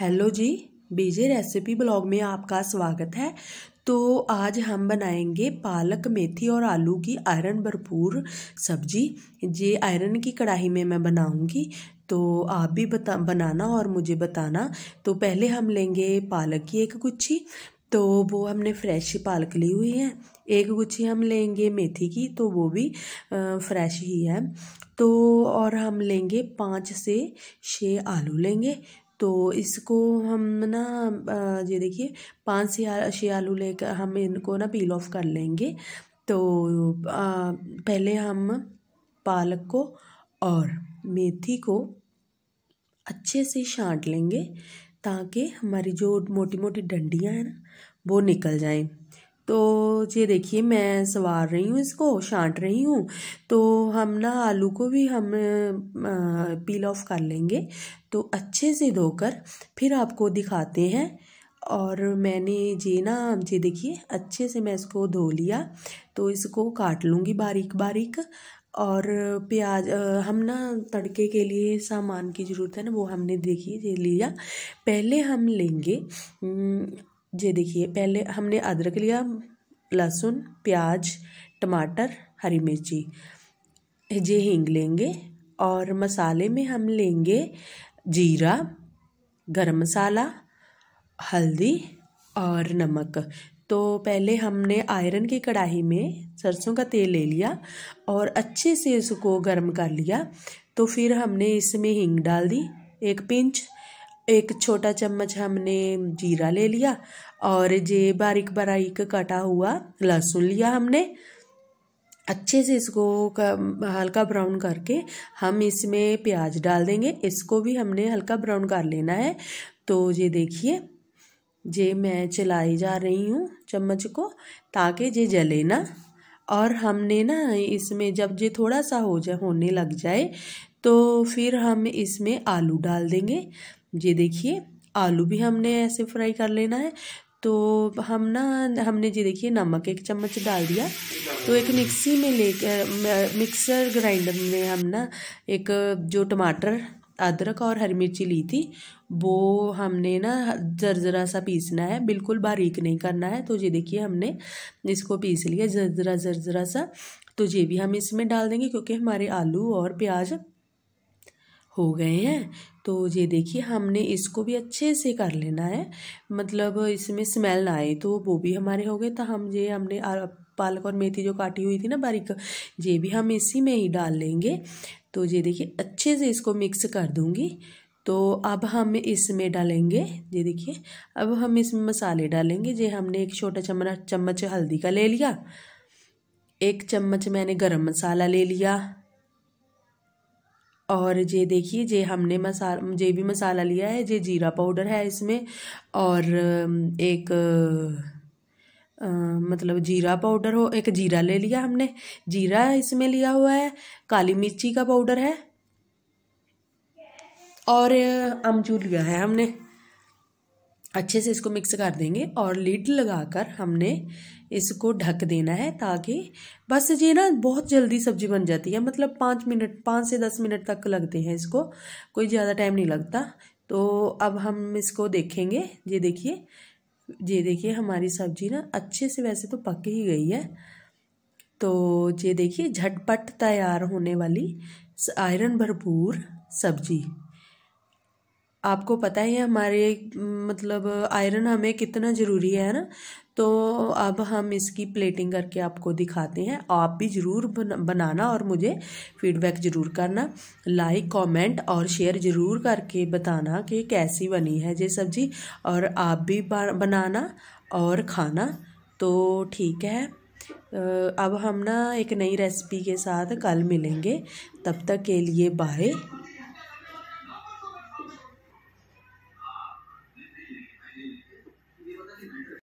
Hello जी B J recipe blog में आपका स्वागत है तो आज हम बनाएंगे पालक मेथी और आलू की आयरन भरपूर सब्जी ये आयरन की कढ़ाई में मैं बनाऊंगी तो आप भी बता बनाना और मुझे बताना तो पहले हम लेंगे पालक की एक गुच्छी तो वो हमने फ्रेश पालक ली हुई है एक गुच्छी हम लेंगे मेथी की तो वो भी फ्रेश ही है तो और हम लेंगे पाँच से छः आलू लेंगे तो इसको हम ना ये देखिए पाँच से छः आलू लेकर हम इनको ना पील ऑफ कर लेंगे तो आ, पहले हम पालक को और मेथी को अच्छे से छाँट लेंगे ताकि हमारी जो मोटी मोटी डंडियाँ हैं ना वो निकल जाएं तो ये देखिए मैं सवार रही हूँ इसको छाँट रही हूँ तो हम ना आलू को भी हम पील ऑफ कर लेंगे तो अच्छे से धोकर फिर आपको दिखाते हैं और मैंने ये ना ये देखिए अच्छे से मैं इसको धो लिया तो इसको काट लूँगी बारीक बारीक और प्याज हम ना तड़के के लिए सामान की ज़रूरत है ना वो हमने देखिए ये लिया पहले हम लेंगे ये देखिए पहले हमने अदरक लिया लहसुन प्याज टमाटर हरी मिर्ची ये हींग लेंगे और मसाले में हम लेंगे जीरा गरम मसाला हल्दी और नमक तो पहले हमने आयरन की कढ़ाई में सरसों का तेल ले लिया और अच्छे से इसको गर्म कर लिया तो फिर हमने इसमें हींग डाल दी एक पिंच एक छोटा चम्मच हमने जीरा ले लिया और ये बारीक बारीक कटा हुआ लहसुन लिया हमने अच्छे से इसको हल्का ब्राउन करके हम इसमें प्याज डाल देंगे इसको भी हमने हल्का ब्राउन कर लेना है तो ये देखिए जे मैं चलाई जा रही हूँ चम्मच को ताकि ये जले ना और हमने ना इसमें जब ये थोड़ा सा हो जाए होने लग जाए तो फिर हम इसमें आलू डाल देंगे ये देखिए आलू भी हमने ऐसे फ्राई कर लेना है तो हम ना हमने ये देखिए नमक एक चम्मच डाल दिया तो एक मिक्सी में ले मिक्सर ग्राइंडर में हम ना एक जो टमाटर अदरक और हरी मिर्ची ली थी वो हमने ना जरजरा सा पीसना है बिल्कुल बारीक नहीं करना है तो ये देखिए हमने इसको पीस लिया जरजरा जरजरा सा तो ये भी हम इसमें डाल देंगे क्योंकि हमारे आलू और प्याज हो गए हैं हम्म। तो ये देखिए हमने इसको भी अच्छे से कर लेना है मतलब इसमें स्मेल ना आए तो वो भी हमारे हो गए तो हम ये हमने पालक और मेथी जो काटी हुई थी ना बारीक ये भी हम इसी में ही डाल लेंगे तो ये देखिए अच्छे से इसको मिक्स कर दूँगी तो अब हम इसमें डालेंगे ये देखिए अब हम इसमें मसाले डालेंगे ये हमने एक छोटा चम्मच चम्मच हल्दी का ले लिया एक चम्मच मैंने गरम मसाला ले लिया और ये देखिए जे हमने मसाला जे भी मसाला लिया है जे जीरा पाउडर है इसमें और एक आ, मतलब जीरा पाउडर हो एक जीरा ले लिया हमने जीरा इसमें लिया हुआ है काली मिर्ची का पाउडर है और अमचूर लिया है हमने अच्छे से इसको मिक्स कर देंगे और लीड लगाकर हमने इसको ढक देना है ताकि बस ये ना बहुत जल्दी सब्जी बन जाती है मतलब पाँच मिनट पाँच से दस मिनट तक लगते हैं इसको कोई ज़्यादा टाइम नहीं लगता तो अब हम इसको देखेंगे ये देखिए ये देखिए हमारी सब्जी ना अच्छे से वैसे तो पक ही गई है तो ये देखिए झटपट तैयार होने वाली आयरन भरपूर सब्जी आपको पता ही है हमारे मतलब आयरन हमें कितना ज़रूरी है ना तो अब हम इसकी प्लेटिंग करके आपको दिखाते हैं आप भी ज़रूर बनाना और मुझे फीडबैक ज़रूर करना लाइक कमेंट और शेयर ज़रूर करके बताना कि कैसी बनी है ये सब्ज़ी और आप भी बनाना और खाना तो ठीक है अब हम ना एक नई रेसिपी के साथ कल मिलेंगे तब तक के लिए बाय